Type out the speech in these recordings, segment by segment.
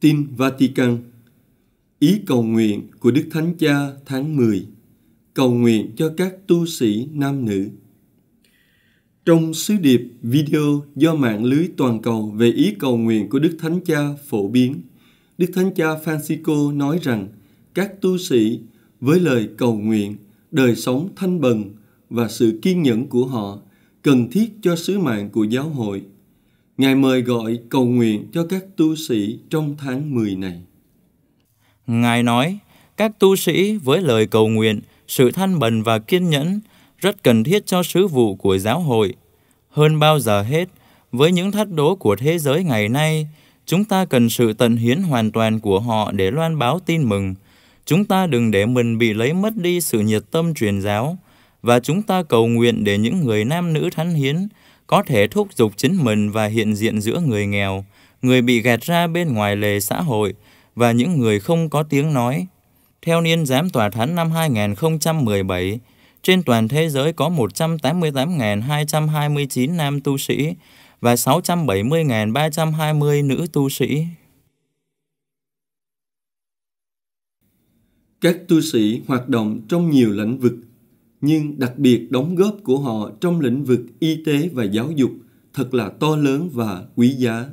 Tin Vatican Ý cầu nguyện của Đức Thánh Cha tháng 10 Cầu nguyện cho các tu sĩ nam nữ Trong sứ điệp video do mạng lưới toàn cầu về ý cầu nguyện của Đức Thánh Cha phổ biến, Đức Thánh Cha Francisco nói rằng các tu sĩ với lời cầu nguyện, đời sống thanh bần và sự kiên nhẫn của họ cần thiết cho sứ mạng của giáo hội – Ngài mời gọi cầu nguyện cho các tu sĩ trong tháng 10 này. Ngài nói, các tu sĩ với lời cầu nguyện, sự thanh bần và kiên nhẫn rất cần thiết cho sứ vụ của giáo hội. Hơn bao giờ hết, với những thách đố của thế giới ngày nay, chúng ta cần sự tận hiến hoàn toàn của họ để loan báo tin mừng. Chúng ta đừng để mình bị lấy mất đi sự nhiệt tâm truyền giáo, và chúng ta cầu nguyện để những người nam nữ thánh hiến có thể thúc giục chính mình và hiện diện giữa người nghèo, người bị gạt ra bên ngoài lề xã hội và những người không có tiếng nói. Theo niên giám tòa Thánh năm 2017, trên toàn thế giới có 188.229 nam tu sĩ và 670.320 nữ tu sĩ. Các tu sĩ hoạt động trong nhiều lĩnh vực nhưng đặc biệt đóng góp của họ trong lĩnh vực y tế và giáo dục thật là to lớn và quý giá.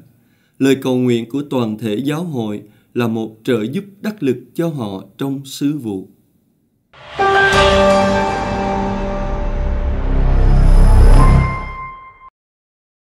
Lời cầu nguyện của toàn thể giáo hội là một trợ giúp đắc lực cho họ trong sứ vụ.